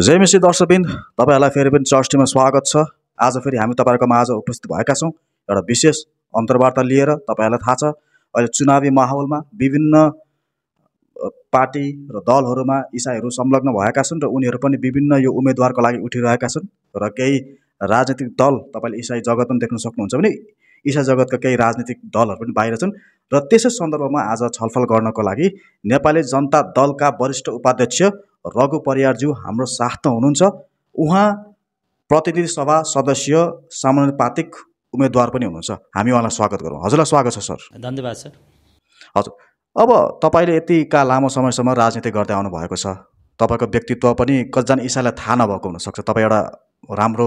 जय मिसी दर्शकबिन तपाईँहरूलाई फेरि पनि चर्चीमा स्वागत छ आज फेरि हामी तपाईँहरूकोमा आज उपस्थित भएका छौँ एउटा विशेष अन्तर्वार्ता लिएर तपाईँहरूलाई थाहा छ अहिले चुनावी माहौलमा विभिन्न पार्टी र दलहरूमा इसाईहरू संलग्न भएका छन् र उनीहरू पनि विभिन्न यो उम्मेदवारको लागि उठिरहेका छन् र केही राजनीतिक दल तपाईँले इसाई जगत पनि देख्न सक्नुहुन्छ भने ईसा जगतका केही राजनीतिक दलहरू पनि बाहिर छन् र त्यसै सन्दर्भमा आज छलफल गर्नको लागि नेपाली जनता दलका वरिष्ठ उपाध्यक्ष रघु परियारज्यू हाम्रो साथमा हुनुहुन्छ उहाँ प्रतिनिधि सभा सदस्य समानुपातिक उम्मेद्वार पनि हुनुहुन्छ हामी उहाँलाई स्वागत गरौँ हजुरलाई स्वागत छ सर धन्यवाद सर हजुर अब तपाईँले यतिका लामो समयसम्म राजनीति गर्दै आउनुभएको छ तपाईँको व्यक्तित्व पनि कतिजना ईसालाई थाहा नभएको हुनसक्छ तपाईँ एउटा राम्रो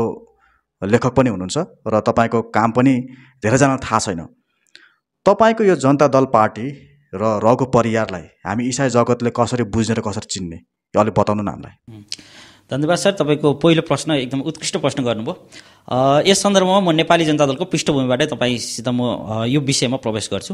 लेखक पनि हुनुहुन्छ र तपाईँको काम पनि धेरैजनालाई थाहा छैन तपाईँको यो जनता दल पार्टी र रघु परियारलाई हामी इसाई जगतले कसरी बुझ्ने र कसरी चिन्ने यो अलिक बताउनु न हामीलाई धन्यवाद सर तपाईँको पहिलो प्रश्न एकदम उत्कृष्ट प्रश्न गर्नुभयो यस सन्दर्भमा म नेपाली जनता दलको पृष्ठभूमिबाटै तपाईँसित म यो विषयमा प्रवेश गर्छु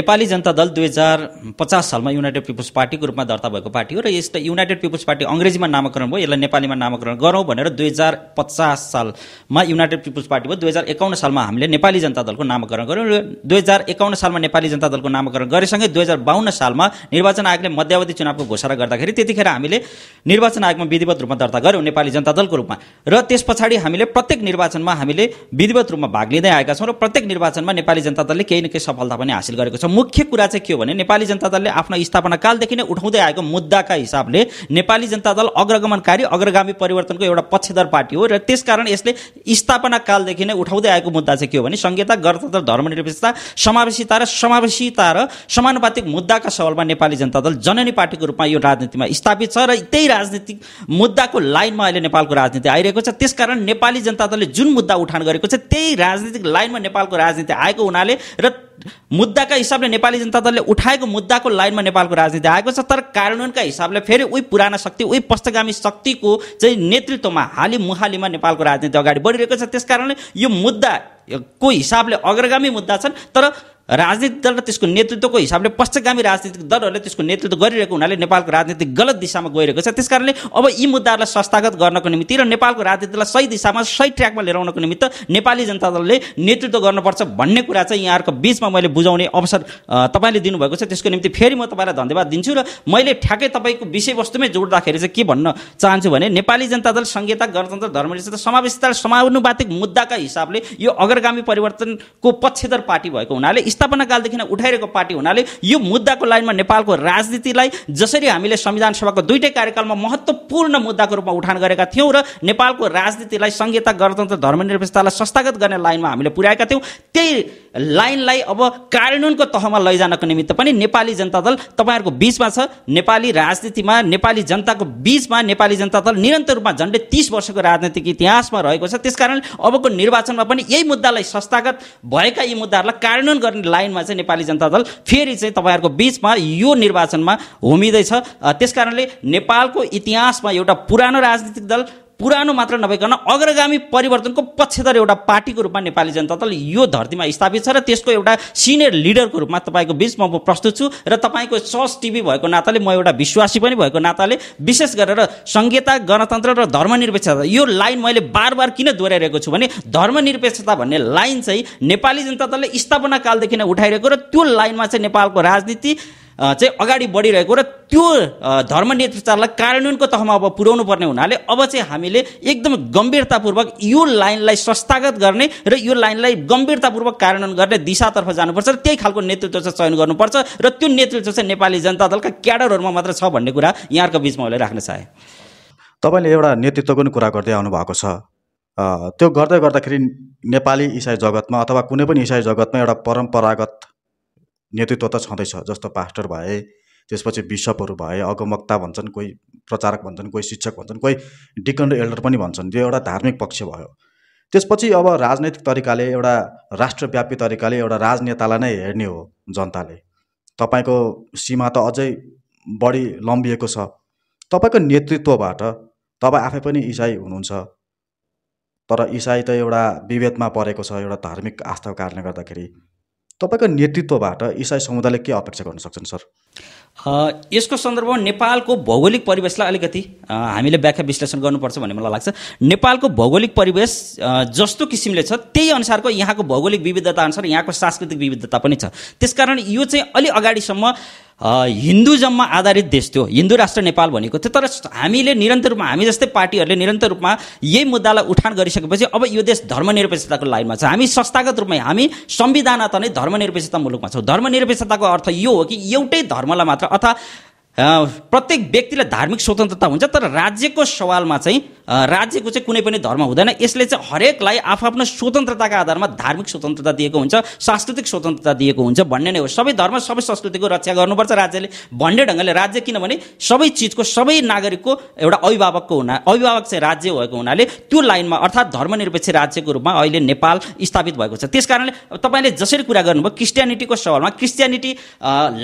नेपाली जनता दल दुई हजार पचास सालमा युनाइटेड पिपुल्स पार्टीको रूपमा दर्ता भएको पार्टी हो र यसलाई युनाइटेड पिपुल्स पार्टी अङ्ग्रेजीमा नामाकरण भयो यसलाई नेपालीमा नामाकरण गरौँ भनेर दुई हजार पचास सालमा युनाइटेड पिपुल्स पार्टी भयो दुई हजार एकाउन्न सालमा हामीले नेपाली जनता दलको नामाकरण गऱ्यौँ दुई हजार एकाउन्न सालमा नेपाली जनता दलको नामाकरण गरेसँगै दुई हजार बाहन्न सालमा निर्वाचन आयोगले मध्यावधि चुनावको घोषणा गर्दाखेरि त्यतिखेर हामीले निर्वाचन आयोगमा विधिवत रूपमा दर्ता गऱ्यौँ नेपाली जनता दलको रूपमा र त्यस पछाडि हामीले प्रत्येक निर्वाचन निर्वाचनमा हामीले विधिवत रूपमा भाग लिँदै आएका छौँ र प्रत्येक निर्वाचनमा नेपाली जनता दलले केही न केही सफलता पनि हासिल गरेको छ मुख्य कुरा चाहिँ के हो भने नेपाली जनता दलले आफ्नो स्थापना कालदेखि नै उठाउँदै आएको मुद्दाका हिसाबले नेपाली जनता दल अग्रगमनकारी अग्रगामी परिवर्तनको एउटा पक्षधर पार्टी हो र त्यसकारण यसले स्थापना कालदेखि नै उठाउँदै आएको मुद्दा चाहिँ के हो भने संहिता गणतन्त्र धर्मनिरपेक्षता समावेशिता र समावेशिता र समानुपातिक मुद्दाका सवालमा नेपाली जनता दल जननी पार्टीको रूपमा यो राजनीतिमा स्थापित छ र त्यही राजनीतिक मुद्दाको लाइनमा अहिले नेपालको राजनीति आइरहेको छ त्यसकारण नेपाली जनता दलले जुन मुद्दा उठान गरेको छ त्यही राजनीतिक लाइनमा नेपालको राजनीति आएको हुनाले र मुद्दाका हिसाबले नेपाली जनता दलले उठाएको मुद्दाको लाइनमा नेपालको राजनीति आएको छ तर कार्यान्वयनका हिसाबले फेरि उही पुराना शक्ति उही पश्चगामी शक्तिको चाहिँ नेतृत्वमा हाली मुहालीमा नेपालको राजनीति अगाडि बढिरहेको छ त्यसकारणले यो मुद्दा को हिसाबले अग्रगामी मुद्दा छन् तर राजनीतिक दल र त्यसको नेतृत्वको हिसाबले पश्चगामी राजनीतिक दलहरूले त्यसको नेतृत्व गरिरहेको हुनाले नेपालको राजनीति गलत दिशामा गइरहेको छ त्यस कारणले अब यी मुद्दाहरूलाई संस्थागत गर्नको निम्ति र नेपालको राजनीतिलाई सही दिशामा सही ट्र्याकमा लिएर आउनको निमित्त नेपाली जनता दलले नेतृत्व गर्नुपर्छ भन्ने कुरा चाहिँ यहाँहरूको बिचमा मैले बुझाउने अवसर तपाईँले दिनुभएको छ त्यसको निम्ति फेरि म तपाईँलाई धन्यवाद दिन्छु र मैले ठ्याक्कै तपाईँको विषयवस्तुमै जोड्दाखेरि चाहिँ के भन्न चाहन्छु भने नेपाली जनता दल संहिता गणतन्त्र धर्मनिरपेक्षता समावेशिता समानुपातिक मुद्दाका हिसाबले यो अग्रगामी परिवर्तनको पक्षधर पार्टी भएको हुनाले स्थापनाकालदेखि नै उठाइरहेको पार्टी हुनाले यो मुद्दाको लाइनमा नेपालको राजनीतिलाई जसरी हामीले संविधान सभाको दुइटै कार्यकालमा महत्त्वपूर्ण मुद्दाको रूपमा उठान गरेका थियौँ र नेपालको राजनीतिलाई संहिता गणतन्त्र धर्मनिरपेक्षतालाई संस्थागत गर्ने लाइनमा हामीले पुर्याएका थियौँ त्यही लाइनलाई अब कार्यान्वयनको तहमा लैजानको निमित्त पनि नेपाली जनता दल तपाईँहरूको बिचमा छ नेपाली राजनीतिमा नेपाली जनताको बिचमा नेपाली जनता दल निरन्तर रूपमा झन्डै तिस वर्षको राजनैतिक इतिहासमा रहेको छ त्यसकारण अबको निर्वाचनमा पनि यही मुद्दालाई संस्थागत भएका यी मुद्दाहरूलाई कार्यान्वयन गर्ने लाइनमा चाहिँ नेपाली जनता दल फेरि चाहिँ तपाईँहरूको बिचमा यो निर्वाचनमा होमिँदैछ त्यस कारणले नेपालको इतिहासमा एउटा पुरानो राजनीतिक दल पुरानो मात्र नभइकन अग्रगामी परिवर्तनको पक्षधर एउटा पार्टीको रूपमा नेपाली जनता दल यो धरतीमा स्थापित छ र त्यसको एउटा सिनियर लिडरको रूपमा तपाईँको बिचमा म प्रस्तुत छु र तपाईँको सस टिभी भएको नाताले म एउटा विश्वासी पनि भएको नाताले विशेष गरेर संहिता गणतन्त्र र धर्मनिरपेक्षता यो लाइन मैले बार बार किन दोहोऱ्याइरहेको छु भने धर्मनिरपेक्षता भन्ने लाइन चाहिँ नेपाली जनता दलले स्थापना कालदेखि नै उठाइरहेको र त्यो लाइनमा चाहिँ नेपालको राजनीति चाहिँ अगाडि बढिरहेको र त्यो धर्म नेतृत्वलाई कार्यान्वयनको तहमा अब पुर्याउनु पर्ने हुनाले अब चाहिँ हामीले एकदम गम्भीरतापूर्वक यो लाइनलाई संस्थागत गर्ने र यो लाइनलाई गम्भीरतापूर्वक कार्यान्वयन गर्ने दिशातर्फ जानुपर्छ र त्यही खालको नेतृत्व चाहिँ चयन गर्नुपर्छ र त्यो नेतृत्व चाहिँ नेपाली जनता दलका क्याडरहरूमा मात्र छ भन्ने कुरा यहाँको बिचमा मैले राख्न चाहेँ तपाईँले एउटा नेतृत्वको पनि कुरा गर्दै आउनु भएको छ त्यो गर्दै गर्दाखेरि नेपाली इसाई जगतमा अथवा कुनै पनि इसाई जगतमा एउटा परम्परागत नेतृत्व त छँदैछ जस्तो पास्टर भए त्यसपछि बिसपहरू भए अगमक्ता भन्छन् कोही प्रचारक भन्छन् कोही शिक्षक भन्छन् कोही डिकन र एल्डर पनि भन्छन् त्यो एउटा धार्मिक पक्ष भयो त्यसपछि अब राजनैतिक तरिकाले एउटा राष्ट्रव्यापी तरिकाले एउटा राजनेतालाई नै हेर्ने हो जनताले तपाईँको सीमा त अझै बढी लम्बिएको छ तपाईँको नेतृत्वबाट तपाईँ आफै पनि इसाई हुनुहुन्छ तर इसाई त एउटा विभेदमा परेको छ एउटा धार्मिक आस्थाको कारणले गर्दाखेरि तपाईँको नेतृत्वबाट इसाई समुदायले के अपेक्षा गर्न सक्छन् सर यसको सन्दर्भमा नेपालको भौगोलिक परिवेशलाई अलिकति हामीले व्याख्या विश्लेषण गर्नुपर्छ भन्ने मलाई लाग्छ नेपालको भौगोलिक परिवेश जस्तो किसिमले छ त्यही अनुसारको यहाँको भौगोलिक विविधता अनुसार यहाँको सांस्कृतिक विविधता पनि छ त्यसकारण यो चाहिँ अलि अगाडिसम्म हिन्दुजममा आधारित देश थियो हिन्दू राष्ट्र नेपाल भनेको थियो तर हामीले निरन्तर रूपमा हामी जस्तै पार्टीहरूले निरन्तर रूपमा यही मुद्दालाई उठान गरिसकेपछि अब यो देश धर्मनिरपेक्षताको लाइनमा छ हामी संस्थागत रूपमा हामी संविधान त नै धर्मनिरपेक्षता मुलुकमा छौँ धर्मनिरपेक्षताको अर्थ यो हो कि एउटै धर्म धर्मलाई मात्र अथवा प्रत्येक व्यक्तिलाई धार्मिक स्वतन्त्रता हुन्छ तर राज्यको सवालमा चाहिँ राज्यको चाहिँ कुनै पनि धर्म हुँदैन यसले चाहिँ हरेकलाई आफ्नो स्वतन्त्रताका आधारमा धार्मिक स्वतन्त्रता दिएको हुन्छ सांस्कृतिक स्वतन्त्रता दिएको हुन्छ भन्ने नै हो सबै धर्म सबै संस्कृतिको रक्षा गर्नुपर्छ राज्यले भन्ने ढङ्गले राज्य किनभने सबै चिजको सबै नागरिकको एउटा अभिभावकको हुना अभिभावक चाहिँ राज्य भएको हुनाले त्यो लाइनमा अर्थात् धर्मनिरपेक्ष राज्यको रूपमा अहिले नेपाल स्थापित भएको छ त्यस कारणले तपाईँले जसरी कुरा गर्नुभयो क्रिस्टियानिटीको सवालमा क्रिस्टियानिटी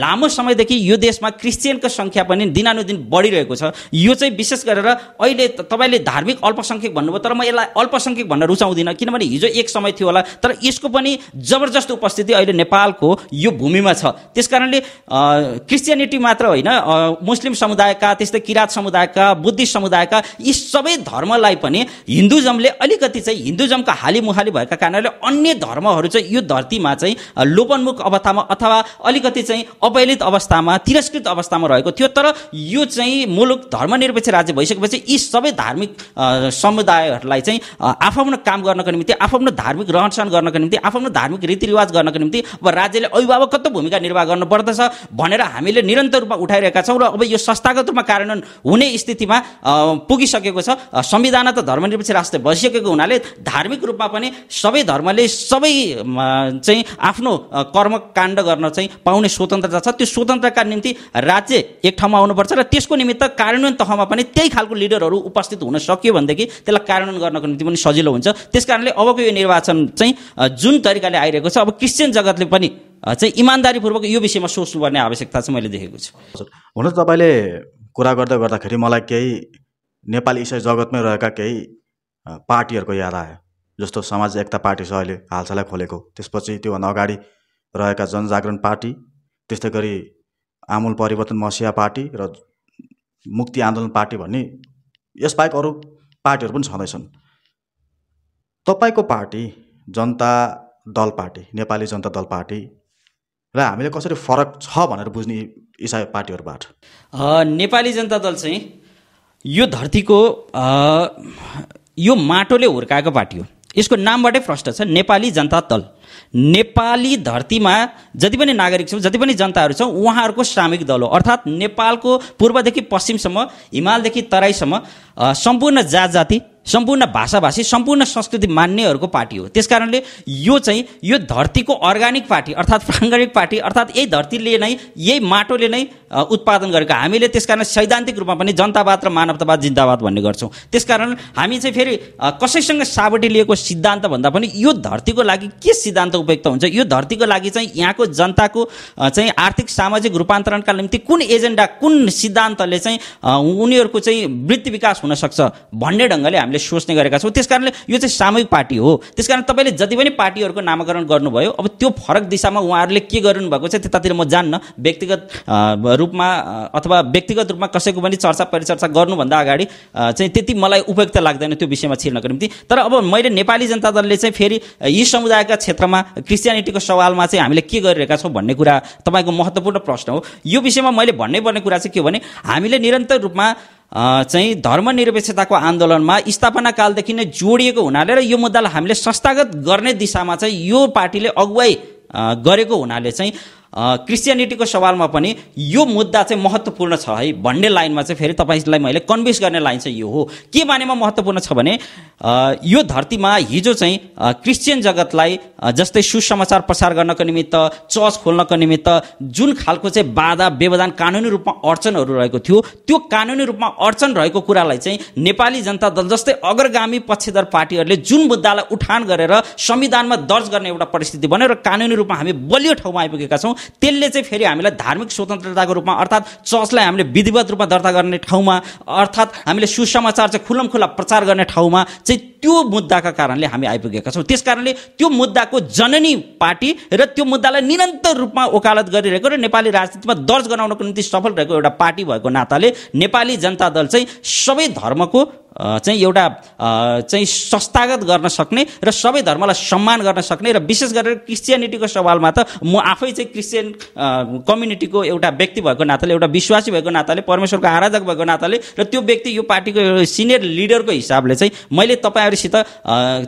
लामो समयदेखि यो देशमा क्रिस्चियनको सङ्ख्या पनि दिनानुदिन बढिरहेको छ यो चाहिँ विशेष गरेर अहिले तपाईँले धार्मिक अल्पसङ्ख्यक भन्नुभयो तर म यसलाई अल्पसङ्ख्यक भन्न रुचाउँदिनँ किनभने हिजो एक समय थियो होला तर यसको पनि जबरजस्त उपस्थिति अहिले नेपालको यो भूमिमा छ त्यस कारणले क्रिस्चियनिटी मात्र होइन मुस्लिम समुदायका त्यस्तै किराँत समुदायका बुद्धिस्ट समुदायका यी सबै धर्मलाई पनि हिन्दुजमले अलिकति चाहिँ हिन्दुजमका हालीमुहाली भएका कारणले अन्य धर्महरू चाहिँ यो धरतीमा चाहिँ लोपनमुख अवस्थामा अथवा अलिकति चाहिँ अवहेलित अवस्थामा तिरस्कृत अवस्थामा रहेको भएको थियो तर यो चाहिँ मुलुक धर्मनिरपेक्ष राज्य भइसकेपछि यी सबै धार्मिक समुदायहरूलाई चाहिँ आफ्नो काम गर्नको निम्ति आफ्नो धार्मिक रहन सहन गर्नको निम्ति आफ्नो धार्मिक रीतिरिवाज गर्नको निम्ति अब राज्यले अभिभावकत्व भूमिका निर्वाह गर्नुपर्दछ भनेर हामीले निरन्तर रूपमा उठाइरहेका छौँ र अब यो संस्थागत रूपमा कार्यान्वयन हुने स्थितिमा पुगिसकेको छ संविधान त धर्मनिरपेक्ष राष्ट्र भइसकेको हुनाले धार्मिक रूपमा पनि सबै धर्मले सबै चाहिँ आफ्नो कर्मकाण्ड गर्न चाहिँ पाउने स्वतन्त्रता छ त्यो स्वतन्त्रका निम्ति राज्य एक ठाउँमा आउनुपर्छ र त्यसको निमित्त कार्यान्वयन तहमा पनि त्यही खालको लिडरहरू उपस्थित हुन सक्यो भनेदेखि त्यसलाई कार्यान्वयन गर्नको निम्ति पनि सजिलो हुन्छ त्यस कारणले अबको यो निर्वाचन चाहिँ जुन तरिकाले आइरहेको छ अब क्रिस्चियन जगतले पनि चाहिँ इमान्दारीपूर्वक यो विषयमा सोच्नुपर्ने आवश्यकता चाहिँ मैले देखेको छु हुन त तपाईँले कुरा गर्दै गर्दाखेरि मलाई केही नेपाली इसाई जगतमै रहेका केही पार्टीहरूको याद आयो जस्तो समाज एकता पार्टी छ अहिले हालसालै खोलेको त्यसपछि त्योभन्दा अगाडि रहेका जनजागरण पार्टी त्यस्तै गरी आमूल परिवर्तन मसिया पार्टी र मुक्ति आन्दोलन पार्टी भन्ने यसबाहेक अरू पार्टीहरू पनि छँदैछन् तपाईँको पार्टी जनता दल पार्टी नेपाली जनता दल पार्टी र हामीले कसरी फरक छ भनेर बुझ्ने इसाई पार्टीहरूबाट नेपाली जनता दल चाहिँ यो धरतीको यो माटोले हुर्काएको पार्टी हो यसको नामबाटै प्रष्ट छ नेपाली जनता दल नेपाली धरतीमा जति पनि नागरिक छौँ जति पनि जनताहरू छौँ उहाँहरूको श्रमिक दल हो अर्थात् नेपालको पूर्वदेखि पश्चिमसम्म हिमालदेखि तराईसम्म सम्पूर्ण जात जाति सम्पूर्ण भाषाभाषी सम्पूर्ण संस्कृति मान्नेहरूको पार्टी हो त्यसकारणले यो चाहिँ यो धरतीको अर्ग्यानिक पार्टी अर्थात् प्राङ्गणिक पार्टी अर्थात् यही धरतीले नै यही माटोले नै उत्पादन गरेको हामीले त्यसकारण सैद्धान्तिक रूपमा पनि जनतावाद र मानवतावाद जिन्दावाद भन्ने गर्छौँ त्यसकारण हामी चाहिँ फेरि कसैसँग साबटी लिएको सिद्धान्त भन्दा पनि यो धरतीको लागि के सिद्धान्त उपयुक्त हुन्छ यो धरतीको लागि चाहिँ यहाँको जनताको चाहिँ आर्थिक सामाजिक रूपान्तरणका निम्ति कुन एजेन्डा कुन सिद्धान्तले चाहिँ उनीहरूको चाहिँ वृत्ति विकास हुनसक्छ भन्ने ढङ्गले हामीले हामीले सोच्ने गरेका छौँ त्यस कारणले यो चाहिँ सामूहिक पार्टी हो त्यस कारण तपाईँले जति पनि पार्टीहरूको नामाकरण गर्नुभयो अब त्यो फरक दिशामा उहाँहरूले के गर्नु भएको छ त्यतातिर म जान्न व्यक्तिगत रूपमा अथवा व्यक्तिगत रूपमा कसैको पनि चर्चा परिचर्चा गर्नुभन्दा अगाडि चाहिँ त्यति मलाई उपयुक्त लाग्दैन त्यो विषयमा छिर्नको निम्ति तर अब मैले नेपाली जनता दलले चाहिँ फेरि यी समुदायका क्षेत्रमा क्रिस्चियनिटीको सवालमा चाहिँ हामीले के गरिरहेका छौँ भन्ने कुरा तपाईँको महत्त्वपूर्ण प्रश्न हो यो विषयमा मैले भन्नै पर्ने कुरा चाहिँ के हो भने हामीले निरन्तर रूपमा चाहिँ धर्मनिरपेक्षताको आन्दोलनमा स्थापनाकालदेखि नै जोडिएको हुनाले र यो मुद्दालाई हामीले संस्थागत गर्ने दिशामा चाहिँ यो पार्टीले अगुवाई गरेको हुनाले चाहिँ क्रिस्चियनिटीको सवालमा पनि यो मुद्दा चाहिँ महत्त्वपूर्ण छ है भन्ने लाइनमा चाहिँ फेरि तपाईँलाई मैले कन्भिन्स गर्ने लाइन चाहिँ यो हो के बारेमा महत्त्वपूर्ण छ भने यो धरतीमा हिजो चाहिँ क्रिस्चियन जगतलाई जस्तै सुसमाचार प्रसार गर्नको निमित्त चर्च खोल्नको निमित्त जुन खालको चाहिँ बाधा व्यवधान कानुनी रूपमा अडचनहरू रहेको थियो त्यो कानुनी रूपमा अडचन रहेको कुरालाई चाहिँ नेपाली जनता दल जस्तै अग्रगामी पक्षधर पार्टीहरूले जुन मुद्दालाई उठान गरेर संविधानमा दर्ज गर्ने एउटा परिस्थिति बन्यो र कानुनी रूपमा हामी बलियो ठाउँमा आइपुगेका छौँ त्यसले चाहिँ फेरि हामीलाई धार्मिक स्वतन्त्रताको रूपमा अर्थात् चर्चलाई हामीले विधिवत रूपमा दर्ता गर्ने ठाउँमा अर्थात् हामीले सुसमाचार चाहिँ खुलम खुला प्रचार गर्ने ठाउँमा चाहिँ त्यो मुद्दाका कारणले हामी आइपुगेका छौँ त्यस कारणले त्यो मुद्दाको जननी पार्टी र त्यो मुद्दालाई निरन्तर रूपमा ओकालत गरिरहेको र नेपाली राजनीतिमा दर्ज गराउनको निम्ति सफल रहेको एउटा पार्टी भएको नाताले नेपाली जनता दल चाहिँ सबै धर्मको चाहिँ एउटा चाहिँ संस्थागत गर्न सक्ने र सबै धर्मलाई सम्मान गर्न सक्ने र विशेष गरेर क्रिस्चियनिटीको सवालमा त म आफै चाहिँ क्रिस्चियन कम्युनिटीको एउटा व्यक्ति भएको नाताले एउटा विश्वासी भएको नाताले परमेश्वरको आराधक भएको नाताले र त्यो व्यक्ति यो पार्टीको सिनियर लिडरको हिसाबले चाहिँ मैले तपाईँहरूसित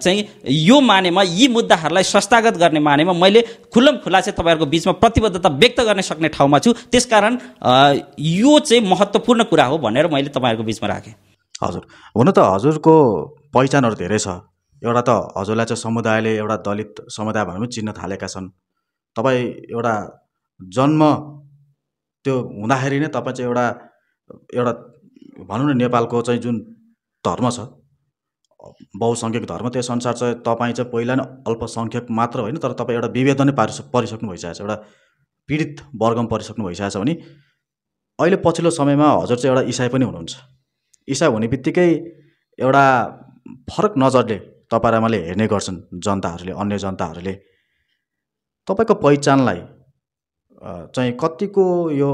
चाहिँ यो मानेमा यी मुद्दाहरूलाई संस्थागत गर्ने मानेमा मैले खुल्लम खुला चाहिँ तपाईँहरूको बिचमा प्रतिबद्धता व्यक्त गर्न सक्ने ठाउँमा छु त्यसकारण यो चाहिँ महत्त्वपूर्ण कुरा हो भनेर मैले तपाईँहरूको बिचमा राखेँ हजुर हुन त हजुरको पहिचानहरू धेरै छ एउटा त हजुरलाई चाहिँ समुदायले एउटा दलित समुदाय भनेर पनि चिन्न थालेका छन् तपाईँ एउटा जन्म त्यो हुँदाखेरि नै तपाईँ चाहिँ एउटा एउटा भनौँ न नेपालको चाहिँ जुन धर्म छ बहुसङ्ख्यक धर्म त्यस अनुसार चाहिँ तपाईँ चाहिँ पहिला नै अल्पसङ्ख्यक मात्र होइन तर तपाईँ एउटा विभेद नै पारिस परिसक्नु भइसकेको छ एउटा पीडित वर्गमा परिसक्नु भइसकेको छ भने अहिले पछिल्लो समयमा हजुर चाहिँ एउटा इसाई पनि हुनुहुन्छ इसा हुने बित्तिकै एउटा फरक नजरले तपाईँ मैले हेर्ने गर्छन् जनताहरूले अन्य जनताहरूले तपाईँको पहिचानलाई चाहिँ कतिको यो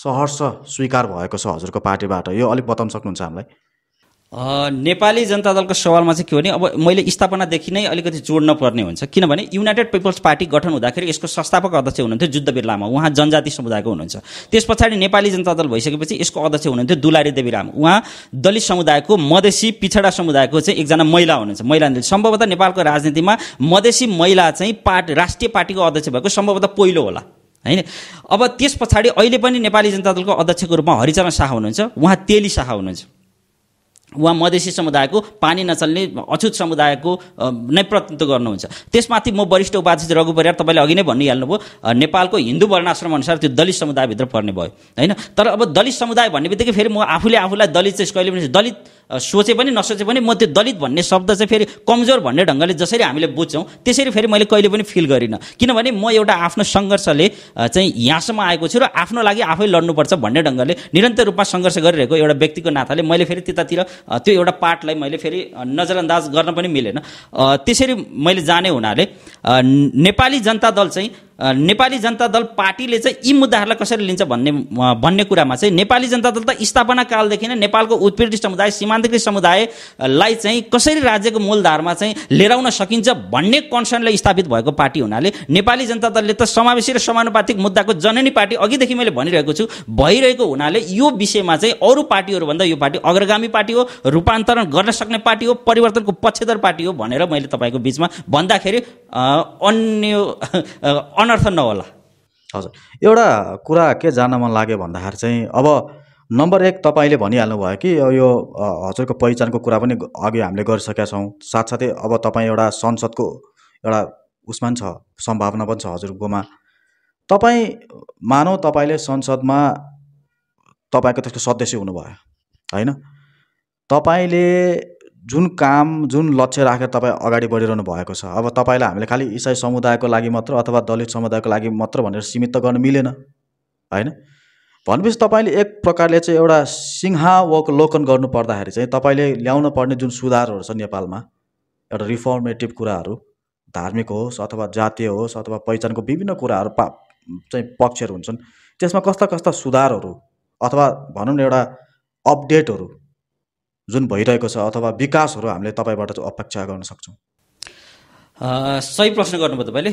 सहर्ष स्वीकार भएको छ हजुरको पार्टीबाट यो अलिक बताउन सक्नुहुन्छ हामीलाई नेपाली जनता दलको सवालमा चाहिँ के हो भने अब मैले स्थापनादेखि नै अलिकति जोड्न पर्ने हुन्छ किनभने युनाइटेड पिपल्स पार्टी गठन हुँदाखेरि यसको संस्थापक अध्यक्ष हुनुहुन्थ्यो जुद्धवीर लामा उहाँ जनजाति समुदायको हुनुहुन्छ त्यस पछाडि नेपाली जनता दल भइसकेपछि यसको अध्यक्ष हुनुहुन्थ्यो दुलारी देवी लामा उहाँ दलित समुदायको मधेसी पिछडा समुदायको चाहिँ एकजना महिला हुनुहुन्छ महिला सम्भवतः नेपालको राजनीतिमा मधेसी महिला चाहिँ पार्टी राष्ट्रिय पार्टीको अध्यक्ष भएको सम्भवतः पहिलो होला होइन अब त्यस पछाडि अहिले पनि नेपाली जनता दलको अध्यक्षको रूपमा हरिचरण शाह हुनुहुन्छ उहाँ तेली शाह हुनुहुन्छ वा मधेसी समुदायको पानी नचल्ने अछुत समुदायको नै प्रतिनिधित्व गर्नुहुन्छ त्यसमाथि म वरिष्ठ उपाध्यक्ष रघु परियार तपाईँले अघि नै भनिहाल्नुभयो नेपालको हिन्दू वर्णाश्रम अनुसार त्यो दलित समुदायभित्र पर्ने भयो होइन तर अब दलित समुदाय भन्ने बित्तिकै फेरि म आफूले आफूलाई दलित चाहिँ कहिले पनि दलित सोचे पनि नसोचे पनि म त्यो दलित भन्ने शब्द चाहिँ फेरि कमजोर भन्ने ढङ्गले जसरी हामीले बुझ्छौँ त्यसरी फेरि मैले कहिले पनि फिल गरिनँ किनभने म एउटा आफ्नो सङ्घर्षले चाहिँ यहाँसम्म आएको छु र आफ्नो लागि आफै लड्नुपर्छ भन्ने ढङ्गले निरन्तर रूपमा सङ्घर्ष गरिरहेको एउटा व्यक्तिको नाताले मैले फेरि त्यतातिर त्यो एउटा पार्टलाई मैले फेरि नजरअन्दाज गर्न पनि मिलेन त्यसरी मैले जाने हुनाले नेपाली जनता दल चाहिँ नेपाली जनता दल पार्टीले चाहिँ यी मुद्दाहरूलाई कसरी लिन्छ भन्ने भन्ने कुरामा चाहिँ नेपाली जनता दल त स्थापना कालदेखि नै नेपालको उत्पीडित समुदाय सीमान्तकृत समुदायलाई चाहिँ कसरी राज्यको मूलधारमा चाहिँ लिएर आउन सकिन्छ भन्ने कन्सर्नले स्थापित भएको पार्टी हुनाले नेपाली जनता दलले त समावेशी र समानुपातिक मुद्दाको जननी पार्टी अघिदेखि मैले भनिरहेको छु भइरहेको हुनाले यो विषयमा चाहिँ अरू पार्टीहरूभन्दा यो पार्टी अग्रगामी पार्टी हो रूपान्तरण गर्न सक्ने पार्टी हो परिवर्तनको पक्षधर पार्टी हो भनेर मैले तपाईँको बिचमा भन्दाखेरि अन्य अनर्थ नहोला हजुर एउटा कुरा के जान्न मन लाग्यो भन्दाखेरि चाहिँ अब नम्बर एक तपाईँले भनिहाल्नु भयो कि यो हजुरको पहिचानको कुरा पनि अघि हामीले गरिसकेका छौँ साथसाथै अब तपाईँ एउटा संसदको एउटा उसमा पनि छ सम्भावना पनि छ हजुरकोमा तपाईँ मानौ तपाईँले संसदमा तपाईँको त्यस्तो सदस्य हुनुभयो होइन तपाईँले जुन काम जुन लक्ष्य राखेर तपाईँ अगाडि बढिरहनु भएको छ अब तपाईँलाई हामीले खालि इसाई समुदायको लागि मात्र अथवा दलित समुदायको लागि मात्र भनेर सीमित त गर्नु मिलेन होइन भनेपछि तपाईँले एक प्रकारले चाहिँ एउटा लोकन गर्नु पर्दाखेरि चाहिँ तपाईँले ल्याउन पर्ने जुन सुधारहरू छ नेपालमा एउटा रिफर्मेटिभ कुराहरू धार्मिक होस् अथवा जातीय होस् अथवा पहिचानको विभिन्न कुराहरू पा चाहिँ पक्षहरू हुन्छन् त्यसमा कस्ता कस्ता सुधारहरू अथवा भनौँ न एउटा अपडेटहरू जुन भइरहेको छ अथवा विकासहरू हामीले तपाईँबाट अपेक्षा गर्न सक्छौँ सही प्रश्न गर्नुभयो तपाईँले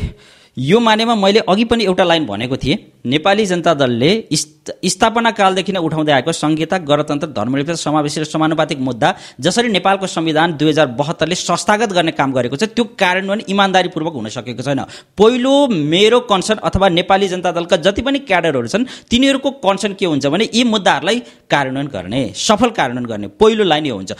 यो मानेमा मैले अघि पनि एउटा लाइन भनेको थिएँ नेपाली जनता दलले स्थापना कालदेखि नै उठाउँदै आएको संहिता गणतन्त्र धर्मनिरपेक्ष समावेशी र समानुपातिक मुद्दा जसरी नेपालको संविधान दुई हजार बहत्तरले संस्थागत गर्ने काम गरेको छ त्यो कार्यान्वयन इमान्दारीपूर्वक हुन सकेको छैन पहिलो मेरो कन्सर्न अथवा नेपाली जनता दलका जति पनि क्याडरहरू छन् तिनीहरूको कन्सर्न के हुन्छ भने यी मुद्दाहरूलाई कार्यान्वयन गर्ने सफल कार्यान्वयन गर्ने पहिलो लाइन यो हुन्छ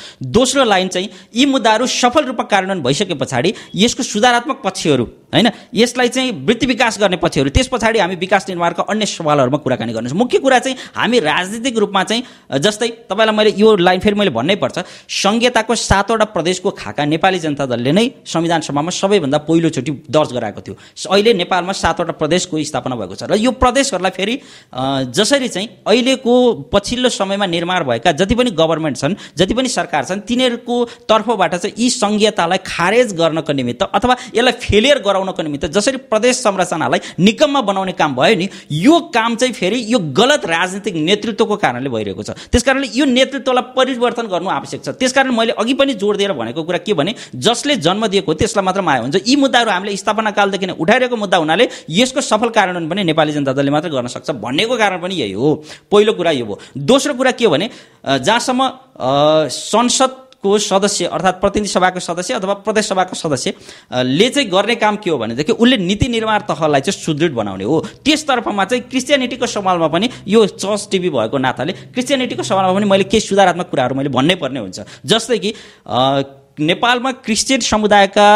दोस्रो लाइन चाहिँ यी मुद्दाहरू सफल रूपमा कार्यान्वयन भइसके पछाडि यसको सुधारात्मक पक्षहरू होइन यसलाई चाहिँ वृत्ति विकास गर्ने पक्षहरू त्यस पछाडि हामी विकास निर्माणका अन्य सवालहरूमा कुराकानी गर्नुहोस् मुख्य कुरा चाहिँ हामी राजनीतिक रूपमा चाहिँ जस्तै तपाईँलाई मैले यो लाइन फेरि मैले भन्नै पर्छ सङ्घीयताको सातवटा प्रदेशको खाका नेपाली जनता दलले नै संविधान सभामा सबैभन्दा पहिलोचोटि दर्ज गराएको थियो अहिले नेपालमा सातवटा प्रदेशको स्थापना भएको छ र यो प्रदेशहरूलाई फेरि जसरी चाहिँ अहिलेको पछिल्लो समयमा निर्माण भएका जति पनि गभर्मेन्ट छन् जति पनि सरकार छन् तिनीहरूको तर्फबाट चाहिँ यी सङ्घीयतालाई खारेज गर्नको निमित्त अथवा यसलाई फेलियर गराउनु गराउनको निमित्त जसरी प्रदेश संरचनालाई निकममा बनाउने काम भयो नि यो काम चाहिँ फेरि यो गलत राजनीतिक नेतृत्वको कारणले भइरहेको छ त्यसकारणले यो नेतृत्वलाई परिवर्तन गर्नु आवश्यक छ त्यसकारण मैले अघि पनि जोड दिएर भनेको कुरा के भने जसले जन्म दिएको हो त्यसलाई मात्र माया हुन्छ यी मुद्दाहरू हामीले स्थापना कालदेखि नै उठाइरहेको मुद्दा हुनाले यसको सफल कारण पनि नेपाली जनता दलले मात्र गर्न सक्छ भन्नेको कारण पनि यही हो पहिलो कुरा यो हो दोस्रो कुरा के हो भने जहाँसम्म संसद को सदस्य अर्थात् प्रतिनिधि सभाको सदस्य अथवा प्रदेश सभाको सदस्यले चाहिँ गर्ने काम के हो भनेदेखि उसले नीति निर्माण तहलाई चाहिँ सुदृढ बनाउने हो त्यसतर्फमा चाहिँ क्रिस्चियनिटीको सवालमा पनि यो चर्च टिभी भएको नाताले क्रिस्चियनिटीको सवालमा पनि मैले केही सुधारात्मक कुराहरू मैले भन्नै पर्ने हुन्छ जस्तै कि नेपालमा क्रिस्चियन समुदायका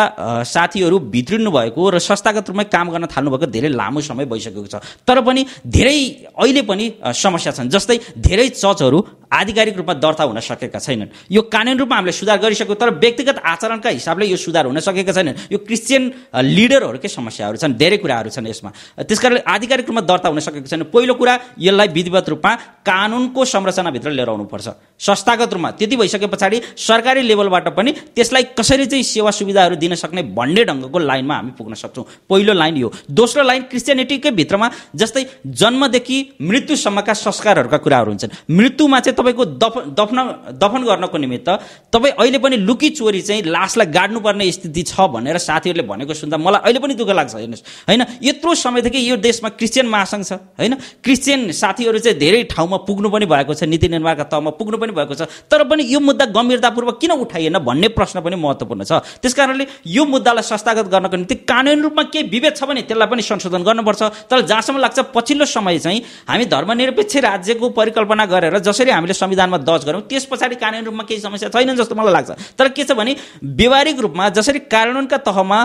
साथीहरू भित्रिनु भएको र संस्थागत रूपमा काम गर्न थाल्नुभएको धेरै लामो समय भइसकेको छ तर पनि धेरै अहिले पनि समस्या छन् जस्तै धेरै चर्चहरू आधिकारिक रूपमा दर्ता हुन सकेका छैनन् यो कानुन रूपमा हामीले सुधार गरिसक्यो तर व्यक्तिगत आचरणका हिसाबले यो सुधार हुन सकेका छैनन् यो क्रिस्चियन लिडरहरूकै समस्याहरू छन् धेरै कुराहरू छन् यसमा त्यस आधिकारिक रूपमा दर्ता हुन सकेको छैन पहिलो कुरा यसलाई विधिवत रूपमा कानुनको संरचनाभित्र लिएर आउनुपर्छ संस्थागत रूपमा त्यति भइसके पछाडि सरकारी लेभलबाट पनि त्यसलाई कसरी चाहिँ सेवा सुविधाहरू दिन सक्ने भन्ने ढङ्गको लाइनमा हामी पुग्न सक्छौँ पहिलो लाइन यो दोस्रो लाइन क्रिस्चियनिटीकै भित्रमा जस्तै जन्मदेखि मृत्युसम्मका संस्कारहरूका कुराहरू हुन्छन् मृत्युमा चाहिँ तपाईँको दफ दफन दफन गर्नको निमित्त तपाईँ अहिले पनि लुकी चोरी चाहिँ लासलाई गाड्नुपर्ने स्थिति छ भनेर साथीहरूले भनेको सुन्दा मलाई अहिले पनि दुःख लाग्छ हेर्नुहोस् होइन यत्रो समयदेखि यो देशमा क्रिस्चियन महासङ्घ छ होइन क्रिस्चियन साथीहरू चाहिँ धेरै ठाउँमा पुग्नु पनि भएको छ नीति निर्माणका तहमा पुग्नु पनि भएको छ तर पनि यो मुद्दा गम्भीरतापूर्वक किन उठाइएन भन्ने प्रश्न पनि महत्त्वपूर्ण छ त्यस कारणले यो मुद्दालाई संस्थागत गर्नको निम्ति कानुन रूपमा केही विभेद छ भने त्यसलाई पनि संशोधन गर्नुपर्छ तर जहाँसम्म लाग्छ पछिल्लो समय चाहिँ हामी धर्मनिरपेक्ष राज्यको परिकल्पना गरेर जसरी हामीले संविधानमा दर्ज गऱ्यौँ त्यस पछाडि कानुनी रूपमा केही समस्या छैन जस्तो मलाई लाग्छ तर के छ भने व्यवहारिक रूपमा जसरी कानुनका तहमा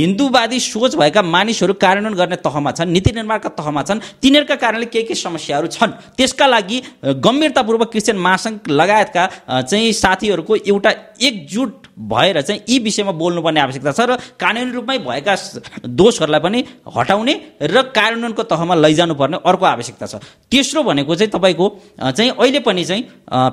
हिन्दूवादी सोच भएका मानिसहरू कार्यान्वयन गर्ने तहमा छन् नीति निर्माणका तहमा छन् तिनीहरूका कारणले केही केही समस्याहरू छन् त्यसका लागि गम्भीरतापूर्वक क्रिस्चियन महासङ्घ लगायतका चाहिँ साथीहरूको एउटा एकजुट भएर चाहिँ यी विषयमा बोल्नुपर्ने आवश्यकता छ र कानुनी रूपमै भएका दोषहरूलाई पनि हटाउने र कार्यान्वयनको तहमा लैजानुपर्ने अर्को आवश्यकता छ तेस्रो भनेको चाहिँ तपाईँको चाहिँ अहिले पनि चाहिँ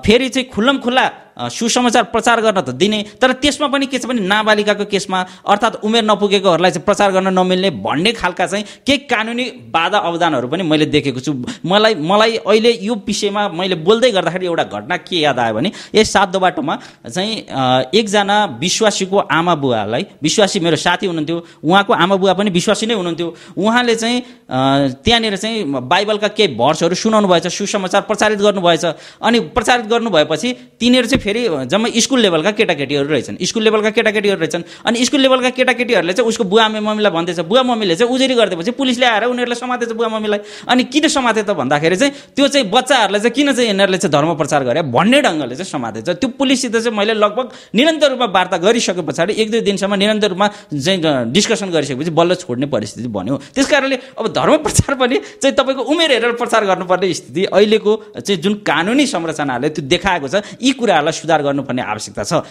फेरि चाहिँ खुल्लम खुल्ला सुसमाचार प्रचार गर्न त दिने तर त्यसमा पनि के छ भने नाबालिकाको केसमा अर्थात् उमेर नपुगेकोहरूलाई चाहिँ प्रचार गर्न नमिल्ने भन्ने खालका चाहिँ केही कानुनी बाधा अवधानहरू पनि मैले देखेको छु मलाई मलाई अहिले यो विषयमा मैले बोल्दै गर्दाखेरि एउटा घटना के याद आयो भने यस साधो बाटोमा चाहिँ एकजना विश्वासीको आमा बुवालाई विश्वासी मेरो साथी हुनुहुन्थ्यो उहाँको आमा बुवा पनि विश्वासी नै हुनुहुन्थ्यो उहाँले चाहिँ त्यहाँनिर चाहिँ बाइबलका केही भर्सहरू सुनाउनु भएछ सुसमाचार प्रचारित गर्नुभएछ अनि प्रचारित गर्नु भएपछि तिनीहरू चाहिँ फेरि जम्मा स्कुल लेभलका केटाकेटीहरू रहेछन् स्कुल लेभलका केटाकेटीहरू रहेछन् अनि स्कुल लेभलका केटाकेटीहरूले चाहिँ उसको बुवा मम्मीलाई भन्दैछ बुवा मम्मीले चाहिँ उजुरी गरिदिएपछि पुलिसले आएर उनीहरूलाई समातेछ बुवा मम्मीलाई अनि किन समाते त भन्दाखेरि चाहिँ त्यो चाहिँ बच्चाहरूलाई चाहिँ किन चाहिँ यिनीहरूले चाहिँ धर्म प्रचार गरे भन्ने ढङ्गले चाहिँ समातेछ त्यो पुलिससित चाहिँ मैले लगभग निरन्तर रूपमा वार्ता गरिसके पछाडि एक दुई दिनसम्म निरन्तर रूपमा चाहिँ डिस्कसन गरिसकेपछि बल्ल छोड्ने परिस्थिति बन्यो त्यस कारणले अब धर्म प्रचार पनि चाहिँ तपाईँको उमेर हेरेर प्रचार गर्नुपर्ने स्थिति अहिलेको चाहिँ जुन कानुनी संरचनाहरूले त्यो देखाएको छ यी कुराहरूलाई सुधार गर्नुपर्ने आवश्यकता छ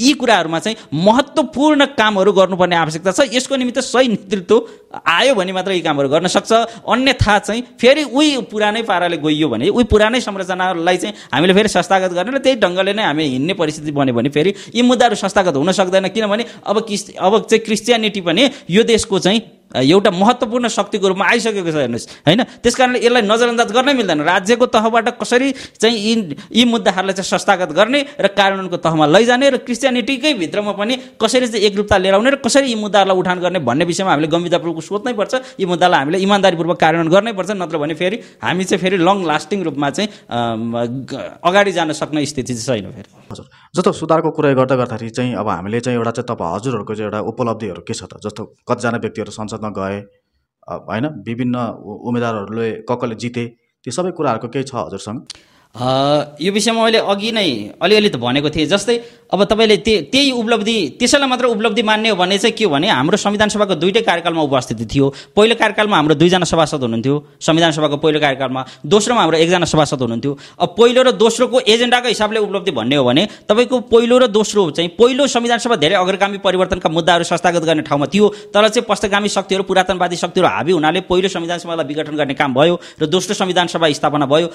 यी कुराहरूमा चाहिँ महत्त्वपूर्ण कामहरू गर्नुपर्ने आवश्यकता छ यसको निमित्त सही नेतृत्व आयो भने मात्र यी कामहरू गर्न सक्छ अन्यथा चाहिँ फेरि उही पुरानै पाराले गइयो भने उही पुरानै संरचनालाई चाहिँ हामीले फेरि संस्थागत गर्ने र त्यही ढङ्गले नै हामी हिँड्ने परिस्थिति बन्यो भने फेरि यी मुद्दाहरू संस्थागत हुन सक्दैन किनभने अब अब चाहिँ क्रिस्चियनिटी पनि यो देशको चाहिँ एउटा महत्त्वपूर्ण शक्तिको रूपमा आइसकेको छ हेर्नुहोस् होइन त्यस कारणले यसलाई नजरअन्दाज गर्नै मिल्दैन राज्यको तहबाट कसरी चाहिँ यी यी मुद्दाहरूलाई चाहिँ संस्थागत गर्ने र कानुनको तहमा लैजाने र क्रिस्चियनिटीकै भित्रमा पनि कसरी चाहिँ एकरूपता लिएर आउने र कसरी यी मुद्दाहरूलाई उठान गर्ने भन्ने विषयमा हामीले गम्भीरतापूर्वक सोच्नै पर्छ यी मुद्दालाई हामीले इमान्दारीपूर्वक कार्यान्वयन गर्नै पर्छ नत्र भने फेरि हामी चाहिँ फेरि लङ लास्टिङ रूपमा चाहिँ अगाडि जान सक्ने स्थिति चाहिँ छैन फेरि हजुर जस्तो सुधारको कुरा गर्दा गर्दाखेरि चाहिँ अब हामीले चाहिँ एउटा चाहिँ तपाईँ हजुरहरूको चाहिँ एउटा उपलब्धिहरू के छ त जस्तो कतिजना व्यक्तिहरू संसद संसदमा गए होइन विभिन्न उम्मेदवारहरूले कसले जिते त्यो सबै कुराहरूको केही छ हजुरसँग यो विषयमा मैले अघि नै अलिअलि त भनेको थिएँ जस्तै अब तपाईँले त्यही त्यही उपलब्धि त्यसैलाई मात्र उपलब्धि मान्ने हो भने चाहिँ के हो भने हाम्रो संविधान सभाको दुइटै कार्यकालमा उपस्थिति थियो पहिलो कार्यकालमा हाम्रो दुईजना सभासद हुनुहुन्थ्यो संविधान सभाको पहिलो कार्यकालमा दोस्रोमा हाम्रो एकजना सभासद हुनुहुन्थ्यो अब पहिलो र दोस्रोको एजेन्डाको हिसाबले उपलब्धि भन्ने हो भने तपाईँको पहिलो र दोस्रो चाहिँ पहिलो संविधान सभा धेरै अग्रगामी परिवर्तनका मुद्दाहरू संस्थागत गर्ने ठाउँमा थियो तर चाहिँ पश्चगामी शक्तिहरू पुरातनवादी शक्तिहरू हाबी हुनाले पहिलो संविधान सभालाई विघटन गर्ने काम भयो र दोस्रो संविधान सभा स्थापना भयो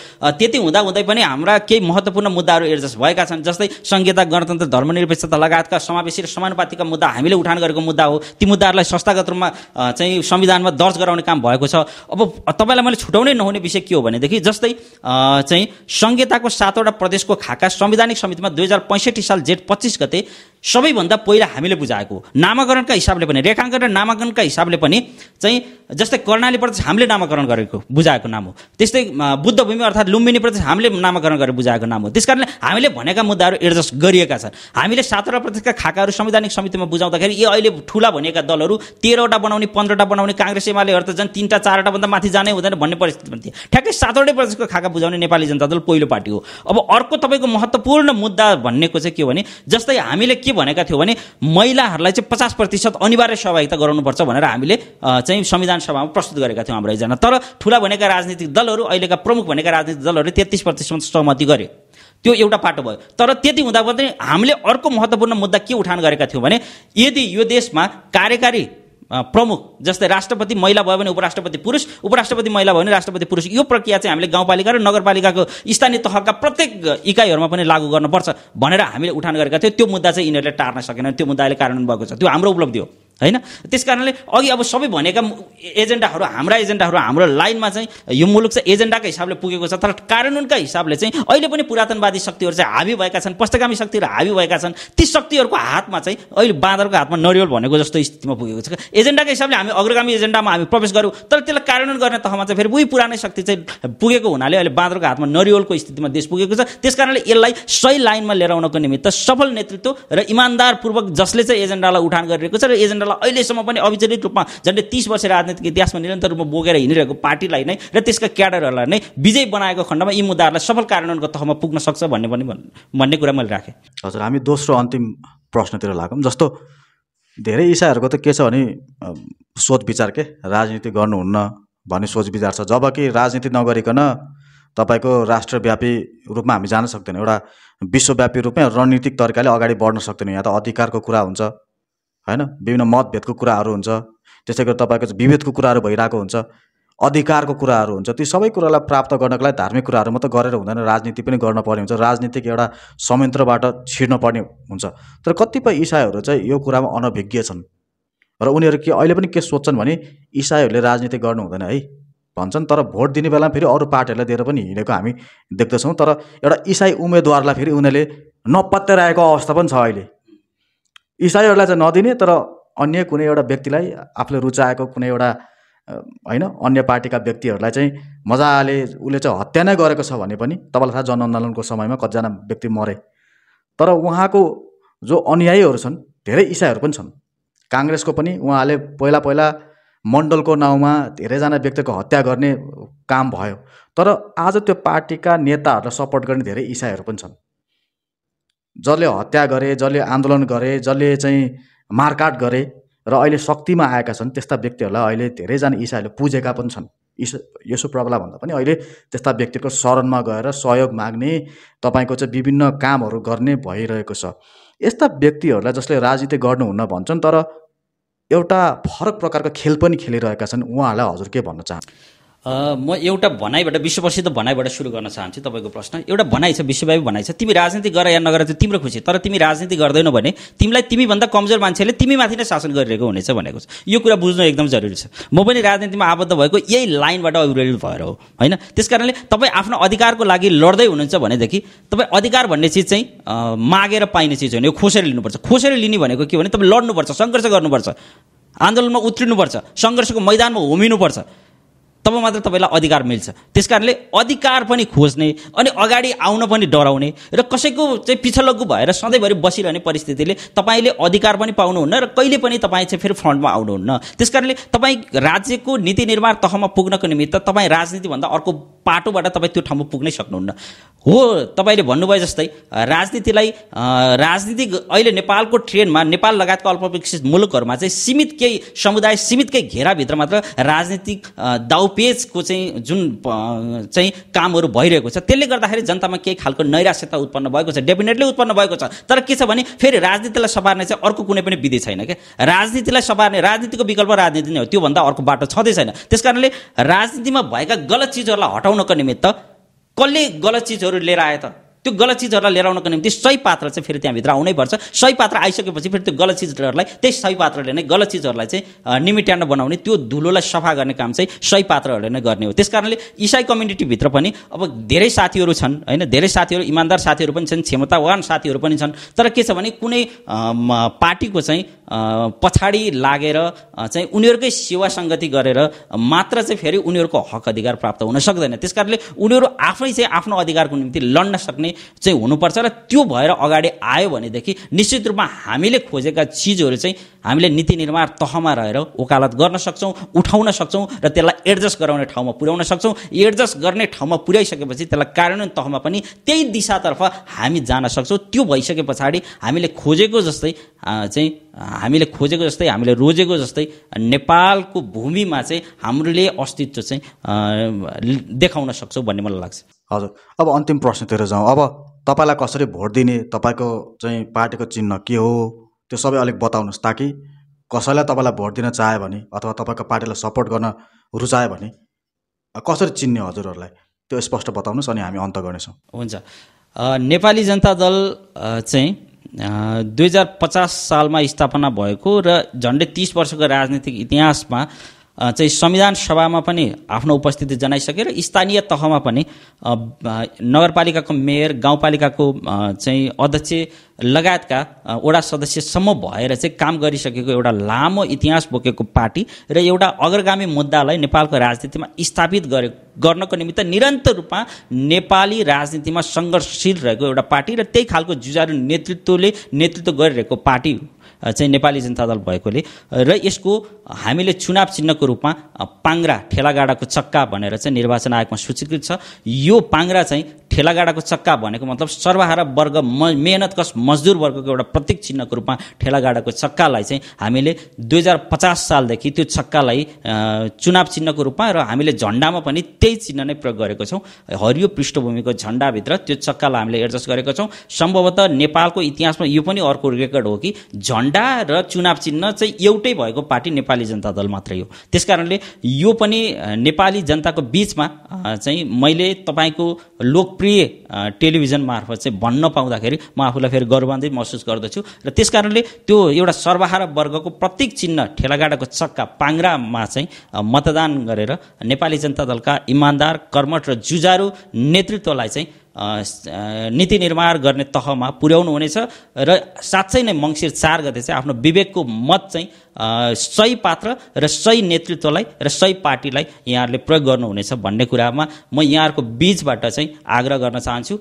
त्यति हुँदा हुँदै पनि हाम्रा केही महत्त्वपूर्ण मुद्दाहरू एडजस्ट भएका छन् जस्तै संहिता गणतन्त्र धर्मनिरपेक्षता लगायतका समावेशी र समानुपातिका मुद्दा हामीले उठान गरेको मुद्दा हो ती मुद्दाहरूलाई संस्थागत रूपमा चाहिँ संविधानमा दर्ज गराउने काम भएको छ अब तपाईँलाई मैले छुट्याउनै नहुने विषय के हो भनेदेखि जस्तै चाहिँ संहिताको सातवटा प्रदेशको खाका संवैधानिक समितिमा दुई हजार पैँसठी साल जेठ पच्चिस गते सबैभन्दा पहिला हामीले बुझाएको नामाकरणका हिसाबले पनि रेखाङ्कन र नामाङ्कनका हिसाबले पनि चाहिँ जस्तै कर्णाली प्रदेश हामीले नामाकरण गरेको बुझाएको नाम हो त्यस्तै बुद्धभूमि अर्थात् लुम्बिनी प्रदेश हामीले नामाकरण गरेर बुझाएको नाम हो त्यस कारणले हामीले भनेका मुद्दाहरू एडजस्ट गरिएका छन् हामीले सातवटा प्रदेशका खाकाहरू संवैधानिक समितिमा बुझाउँदाखेरि यी अहिले ठुला भनेका दलहरू तेह्रवटा बनाउने पन्ध्रवटा बनाउने काङ्ग्रेस एमालेहरू त झन् तिनवटा भन्दा माथि जानै हुँदैन भन्ने परिस्थिति पनि थियो ठ्याक्कै सातवटै प्रदेशको खाका बुझाउने नेपाली जनता दल पहिलो पार्टी हो अब अर्को तपाईँको महत्त्वपूर्ण मुद्दा भन्नेको चाहिँ के हो भने जस्तै हामीले के भनेका थियौँ भने महिलाहरूलाई चाहिँ पचास प्रतिशत अनिवार्य सहभागिता गराउनुपर्छ भनेर हामीले चाहिँ संविधान सभामा प्रस्तुत गरेका थियौँ हाम्रो एकजना तर ठुला भनेका राजनीतिक दलहरू अहिलेका प्रमुख भनेका राजनीतिक दलहरूले तेत्तिस प्रतिशत सहमति गरे त्यो एउटा पाटो भयो तर त्यति हुँदा पनि हामीले अर्को महत्त्वपूर्ण मुद्दा के उठान गरेका थियौँ भने यदि यो देशमा कार्यकारी प्रमुख जस्तै राष्ट्रपति महिला भयो भने उपराष्ट्रपति पुरुष उपराष्ट्रपति महिला भयो भने राष्ट्रपति पुरुष यो प्रक्रिया चाहिँ हामीले गाउँपालिका र नगरपालिकाको स्थानीय तहका प्रत्येक इकाइहरूमा पनि लागू गर्नुपर्छ भनेर हामीले उठान गरेका थियौँ त्यो मुद्दा चाहिँ यिनीहरूले टार्न सकेन त्यो मुद्दाले कारण भएको छ त्यो हाम्रो उपलब्धि हो होइन त्यस कारणले अघि अब सबै भनेका एजेन्डाहरू हाम्रा एजेन्डाहरू हाम्रो लाइनमा चाहिँ यो मुलुक चाहिँ एजेन्डाको हिसाबले पुगेको छ तर कानुनका हिसाबले चाहिँ अहिले पनि पुरातनवादी शक्तिहरू चाहिँ हाबी भएका छन् पश्चगामी शक्तिहरू हाबी भएका छन् ती शक्तिहरूको हातमा चाहिँ अहिले बाँदरको हातमा नरिवल भनेको जस्तो स्थितिमा पुगेको छ एजेन्डाको हिसाबले हामी अग्रगामी एजेन्डामा हामी प्रवेश गऱ्यौँ तर त्यसलाई कार्यान्वयन गर्ने तहमा चाहिँ फेरि उही पुरानै शक्ति चाहिँ पुगेको हुनाले अहिले बाँदरको हातमा नरिवलको स्थितिमा देश पुगेको छ त्यस कारणले यसलाई सही लाइनमा लिएर आउनको निमित्त सफल नेतृत्व र इमान्दारपूर्वक जसले चाहिँ एजेन्डालाई उठान गरिरहेको छ र एजेन्डालाई नेपाललाई अहिलेसम्म पनि अविचलित रूपमा झन्डै तिस वर्ष राजनीतिक इतिहासमा निरन्तर रूपमा बोकेर हिँडिरहेको पार्टीलाई नै र त्यसका क्याडरहरूलाई नै विजय बनाएको खण्डमा यी मुद्दाहरूलाई सफल कार्यान्वयनको तहमा पुग्न सक्छ भन्ने पनि भन्ने कुरा मैले राखेँ हजुर हामी दोस्रो अन्तिम प्रश्नतिर लागौँ जस्तो धेरै इसाहरूको त के छ भने सोच विचार के राजनीति गर्नुहुन्न भन्ने सोच विचार छ जबकि राजनीति नगरिकन तपाईँको राष्ट्रव्यापी रूपमा हामी जान सक्दैनौँ एउटा विश्वव्यापी रूपमा रणनीतिक तरिकाले अगाडि बढ्न सक्दैनौँ यहाँ त अधिकारको कुरा हुन्छ होइन विभिन्न मतभेदको कुराहरू हुन्छ त्यसै गरी तपाईँको विभेदको कुराहरू भइरहेको हुन्छ अधिकारको कुराहरू हुन्छ ती सबै कुरालाई प्राप्त गर्नको लागि धार्मिक कुराहरू मात्रै गरेर हुँदैन राजनीति पनि गर्न पर्ने हुन्छ राजनीतिक एउटा संयन्त्रबाट छिर्न पर्ने हुन्छ तर कतिपय इसाईहरू चाहिँ यो कुरामा अनभिज्ञ छन् र उनीहरू के अहिले पनि के सोध्छन् भने इसाईहरूले राजनीति गर्नु हुँदैन है भन्छन् तर भोट दिने बेलामा फेरि अरू पार्टीहरूलाई दिएर पनि हिँडेको हामी देख्दछौँ तर एउटा इसाई उम्मेदवारलाई फेरि उनीहरूले नपत्याइरहेको अवस्था पनि छ अहिले इसाईहरूलाई चाहिँ नदिने तर अन्य कुनै एउटा व्यक्तिलाई आफूले रुचाएको कुनै एउटा होइन अन्य पार्टीका व्यक्तिहरूलाई चाहिँ मजाले उसले चाहिँ हत्या नै गरेको छ भने पनि तपाईँलाई थाहा जनआन्दोलनको समयमा कतिजना व्यक्ति मरे तर उहाँको जो अनुयायीहरू छन् धेरै इसाईहरू पनि छन् काङ्ग्रेसको पनि उहाँले पहिला पहिला मण्डलको नाउँमा धेरैजना व्यक्तिको हत्या गर्ने काम भयो तर आज त्यो पार्टीका नेताहरूलाई सपोर्ट गर्ने धेरै इसाईहरू पनि छन् जसले हत्या गरे जसले आन्दोलन गरे जसले चाहिँ मारकाट गरे र अहिले शक्तिमा आएका छन् त्यस्ता व्यक्तिहरूलाई अहिले धेरैजना इसाईहरूले पुजेका पनि छन् इस यसो भन्दा पनि अहिले त्यस्ता व्यक्तिको शरणमा गएर सहयोग माग्ने तपाईँको चाहिँ विभिन्न कामहरू गर्ने भइरहेको छ यस्ता व्यक्तिहरूलाई जसले राजनीति गर्नुहुन्न भन्छन् तर एउटा फरक प्रकारको खेल पनि खेलिरहेका छन् उहाँहरूलाई हजुर के भन्न चाहन्छु म एउटा भनाइबाट विश्वप्रसिद्ध भनाइबाट सुरु गर्न चाहन्छु तपाईँको प्रश्न एउटा भनाइ छ विश्वव्यापी भनाइ छ तिमी राजनीति गर या नगर चाहिँ तिम्रो खुसी तर तिमी राजनीति गर्दैनौ भने तिमीलाई तिमीभन्दा कमजोर मान्छेले तिमी माथि नै शासन गरिरहेको हुनेछ भनेको छ यो कुरा बुझ्नु एकदम जरुरी छ म पनि राजनीतिमा आबद्ध भएको यही लाइनबाट अभिप्रेरित भएर हो होइन त्यस कारणले तपाईँ आफ्नो अधिकारको लागि लड्दै हुनुहुन्छ भनेदेखि तपाईँ अधिकार भन्ने चिज चाहिँ मागेर पाइने चिज होइन यो खोसेर लिनुपर्छ खोसेर लिने भनेको के भने तपाईँ लड्नुपर्छ सङ्घर्ष गर्नुपर्छ आन्दोलनमा उत्रिनुपर्छ सङ्घर्षको मैदानमा होमिनुपर्छ तब मात्र तपाईँलाई अधिकार मिल्छ त्यस कारणले अधिकार पनि खोज्ने अनि अगाडि आउन पनि डराउने र कसैको चाहिँ पिछलग्गु भएर सधैँभरि बसिरहने परिस्थितिले तपाईँले अधिकार पनि पाउनुहुन्न र कहिले पनि तपाईँ चाहिँ फेरि फ्रन्टमा आउनुहुन्न त्यस कारणले तपाईँ राज्यको नीति निर्माण तहमा पुग्नको निमित्त तपाईँ राजनीतिभन्दा अर्को पाटोबाट तपाईँ त्यो ठाउँमा पुग्नै सक्नुहुन्न हो तपाईँले भन्नुभयो जस्तै राजनीतिलाई राजनीति अहिले नेपालको ट्रेनमा नेपाल लगायतको अल्पविकसित मुलुकहरूमा चाहिँ सीमित केही समुदाय सीमितकै घेराभित्र मात्र राजनीतिक दाउपेचको चाहिँ जुन चाहिँ कामहरू भइरहेको छ त्यसले गर्दाखेरि जनतामा केही खालको नैराश्यता उत्पन्न भएको छ डेफिनेटली उत्पन्न भएको छ तर के छ भने फेरि राजनीतिलाई सपार्ने चाहिँ अर्को कुनै पनि विधि छैन क्या राजनीतिलाई सपार्ने राजनीतिको विकल्प राजनीति नै हो त्योभन्दा अर्को बाटो छँदै छैन त्यस राजनीतिमा भएका गलत चिजहरूलाई हटाउनु हराउनको निमित्त कसले गलत चिजहरू लिएर आए त त्यो गलत चिजहरूलाई लिएर आउनको निम्ति सही पात्र चाहिँ फेरि त्यहाँभित्र आउनै पर्छ सही पात्र आइसकेपछि फेरि त्यो गलत चिजहरूलाई त्यही सही पात्रले नै गलत चिजहरूलाई चाहिँ निमिट्यान्ड बनाउने त्यो धुलोलाई सफा गर्ने काम चाहिँ सही पात्रहरूले नै गर्ने हो त्यस कारणले इसाई कम्युनिटीभित्र पनि अब धेरै साथीहरू छन् होइन धेरै साथीहरू इमान्दार साथीहरू पनि छन् क्षमतावान साथीहरू पनि छन् तर के छ भने कुनै पार्टीको चाहिँ पछाडि लागेर चाहिँ उनीहरूकै सेवा सङ्गति गरेर मात्र चाहिँ फेरि उनीहरूको हक अधिकार प्राप्त हुन सक्दैन त्यस कारणले उनीहरू आफै चाहिँ आफ्नो अधिकारको निम्ति लड्न सक्ने चाहिँ हुनुपर्छ र त्यो भएर अगाडि आयो भनेदेखि निश्चित रूपमा हामीले खोजेका चिजहरू चाहिँ हामीले नीति निर्माण तहमा रहेर वकालत गर्न सक्छौँ उठाउन सक्छौँ र त्यसलाई एडजस्ट गराउने ठाउँमा पुर्याउन सक्छौँ एडजस्ट गर्ने ठाउँमा पुर्याइसकेपछि त्यसलाई कार्यान्वयन तहमा पनि त्यही दिशातर्फ हामी जान सक्छौँ त्यो भइसके पछाडि हामीले खोजेको जस्तै चाहिँ हामीले खोजेको जस्तै हामीले रोजेको जस्तै नेपालको भूमिमा चाहिँ हाम्रोले अस्तित्व चाहिँ देखाउन सक्छौँ भन्ने मलाई लाग्छ हजुर अब अन्तिम प्रश्नतिर जाउँ अब तपाईँलाई कसरी भोट दिने तपाईँको चाहिँ पार्टीको चिन्ह के हो त्यो सबै अलिक बताउनुहोस् ताकि कसैलाई तपाईँलाई भोट दिन चाह्यो भने अथवा तपाईँको पार्टीलाई सपोर्ट गर्न रुचायो भने कसरी चिन्ने हजुरहरूलाई त्यो स्पष्ट बताउनुहोस् अनि हामी अन्त गर्नेछौँ हुन्छ नेपाली जनता दल चाहिँ दुई हजार पचास सालमा स्थापना भएको र झन्डै तिस वर्षको राजनीतिक इतिहासमा चाहिँ संविधान सभामा पनि आफ्नो उपस्थिति जनाइसक्यो र स्थानीय तहमा पनि नगरपालिकाको मेयर गाउँपालिकाको चाहिँ अध्यक्ष लगायतका वडा सदस्यसम्म भएर चाहिँ काम गरिसकेको एउटा लामो इतिहास बोकेको पार्टी र एउटा अग्रगामी मुद्दालाई नेपालको राजनीतिमा स्थापित गरे गर्नको निमित्त निरन्तर रूपमा नेपाली राजनीतिमा सङ्घर्षशील रहेको एउटा पार्टी र त्यही खालको जुजारु नेतृत्वले नेतृत्व गरिरहेको पार्टी चाहिँ नेपाली जनता दल भएकोले र यसको हामीले चुनाव चिन्हको रूपमा पाङ्रा ठेलागाडाको चक्का भनेर चाहिँ निर्वाचन आयोगमा सूचीकृत छ यो पाङ्रा चाहिँ ठेलागाडाको चक्का भनेको मतलब सर्वहारा वर्ग म मेहनत कस मजदुर वर्गको एउटा प्रतीक चिन्हको रूपमा ठेलागाडाको चक्कालाई चाहिँ हामीले दुई हजार पचास सालदेखि त्यो चक्कालाई चुनाव चिन्हको रूपमा र हामीले झन्डामा पनि त्यही चिन्ह नै प्रयोग गरेको छौँ हरियो पृष्ठभूमिको झन्डाभित्र त्यो चक्कालाई हामीले एडजस्ट गरेको छौँ सम्भवतः नेपालको इतिहासमा यो पनि अर्को रेकर्ड हो कि झन्डा र चुनाव चिन्ह चाहिँ एउटै भएको पार्टी नेपाल नेपाली जनता दल मात्रै हो त्यस कारणले यो पनि नेपाली जनताको बिचमा चाहिँ मैले तपाईँको लोकप्रिय टेलिभिजन मार्फत चाहिँ भन्न पाउँदाखेरि म आफूलाई फेरि गौरवान्वित महसुस गर्दछु र त्यस कारणले त्यो एउटा सर्वहारा वर्गको प्रत्येक चिन्ह ठेलागाडाको चक्का पाङ्रामा चाहिँ मतदान गरेर नेपाली जनता दलका इमान्दार कर्मठ र जुजारू नेतृत्वलाई चाहिँ नीति निर्माण गर्ने तहमा पुर्याउनु हुनेछ र साँच्चै नै मङ्सिर चार गते चाहिँ आफ्नो विवेकको मत चाहिँ सही पात्र र सही नेतृत्वलाई र सही पार्टीलाई यहाँहरूले प्रयोग गर्नुहुनेछ भन्ने कुरामा म यहाँहरूको बिचबाट चाहिँ आग्रह गर्न चाहन्छु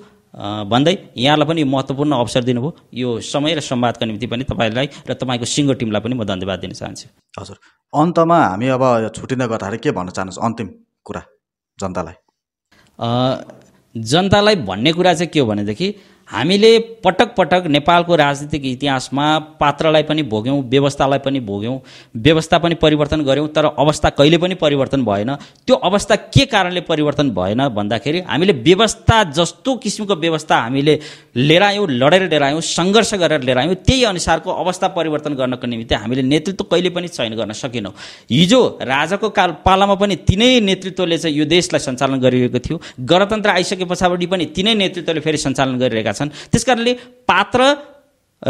भन्दै यहाँलाई पनि महत्त्वपूर्ण अवसर दिनुभयो यो समय र संवादका निम्ति पनि तपाईँलाई र तपाईँको सिङ्गो टिमलाई पनि म धन्यवाद दिन चाहन्छु हजुर अन्तमा हामी अब छुट्टिँदा गर्दाखेरि के भन्न चाहनुहोस् अन्तिम कुरा जनतालाई जनतालाई भन्ने कुरा चाहिँ के हो भनेदेखि हामीले पटक पटक नेपालको राजनीतिक इतिहासमा पात्रलाई पनि भोग्यौँ व्यवस्थालाई पनि भोग्यौँ व्यवस्था पनि परिवर्तन गऱ्यौँ तर अवस्था कहिले पनि परिवर्तन भएन त्यो अवस्था के कारणले परिवर्तन भएन भन्दाखेरि हामीले व्यवस्था जस्तो किसिमको व्यवस्था हामीले लिएर आयौँ लडेर लिएर आयौँ सङ्घर्ष गरेर लिएर आयौँ त्यही अनुसारको अवस्था परिवर्तन गर्नको निम्ति हामीले नेतृत्व कहिले पनि चयन गर्न सकेनौँ हिजो राजाको काल पालामा पनि तिनै नेतृत्वले चाहिँ यो देशलाई सञ्चालन गरिरहेको थियो गणतन्त्र आइसके पछाडि पनि तिनै नेतृत्वले फेरि सञ्चालन गरिरहेका छन् त्यस पात्र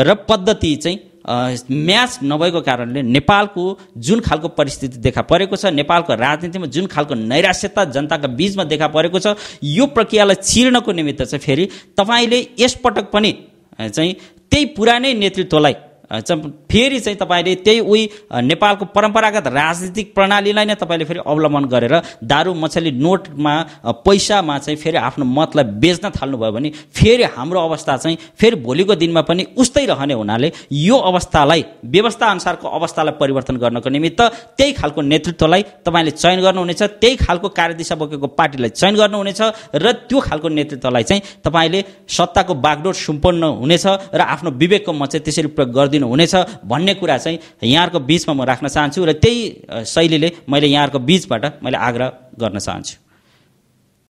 र पद्धति चाहिँ म्याच नभएको कारणले नेपालको जुन खालको परिस्थिति देखा परेको छ नेपालको राजनीतिमा जुन खालको नैराश्यता जनताको बिचमा देखा परेको छ यो प्रक्रियालाई चिर्नको निमित्त चाहिँ फेरि तपाईँले यसपटक पनि चाहिँ त्यही पुरानै नेतृत्वलाई फेरि चाहिँ तपाईँले त्यही उही नेपालको परम्परागत राजनीतिक प्रणालीलाई नै तपाईँले फेरि अवलम्बन गरेर दारु मछली नोटमा पैसामा चाहिँ फेरि आफ्नो मतलाई बेच्न थाल्नुभयो भने फेरि हाम्रो अवस्था चाहिँ फेरि भोलिको दिनमा पनि उस्तै रहने हुनाले यो अवस्थालाई व्यवस्था अनुसारको अवस्थालाई परिवर्तन गर्नको निमित्त त्यही खालको नेतृत्वलाई तपाईँले चयन गर्नुहुनेछ त्यही खालको कार्यदिशा बोकेको पार्टीलाई चयन गर्नुहुनेछ र त्यो खालको नेतृत्वलाई चाहिँ तपाईँले सत्ताको बागडोर सुम्पन्न हुनेछ र आफ्नो विवेकको म चाहिँ त्यसरी प्रयोग गरिदिनु दिनुहुनेछ हुनेछ भन्ने कुरा चाहिँ यहाँहरूको बिचमा म राख्न चाहन्छु र त्यही शैलीले मैले यहाँहरूको बिचबाट मैले आग्रह गर्न चाहन्छु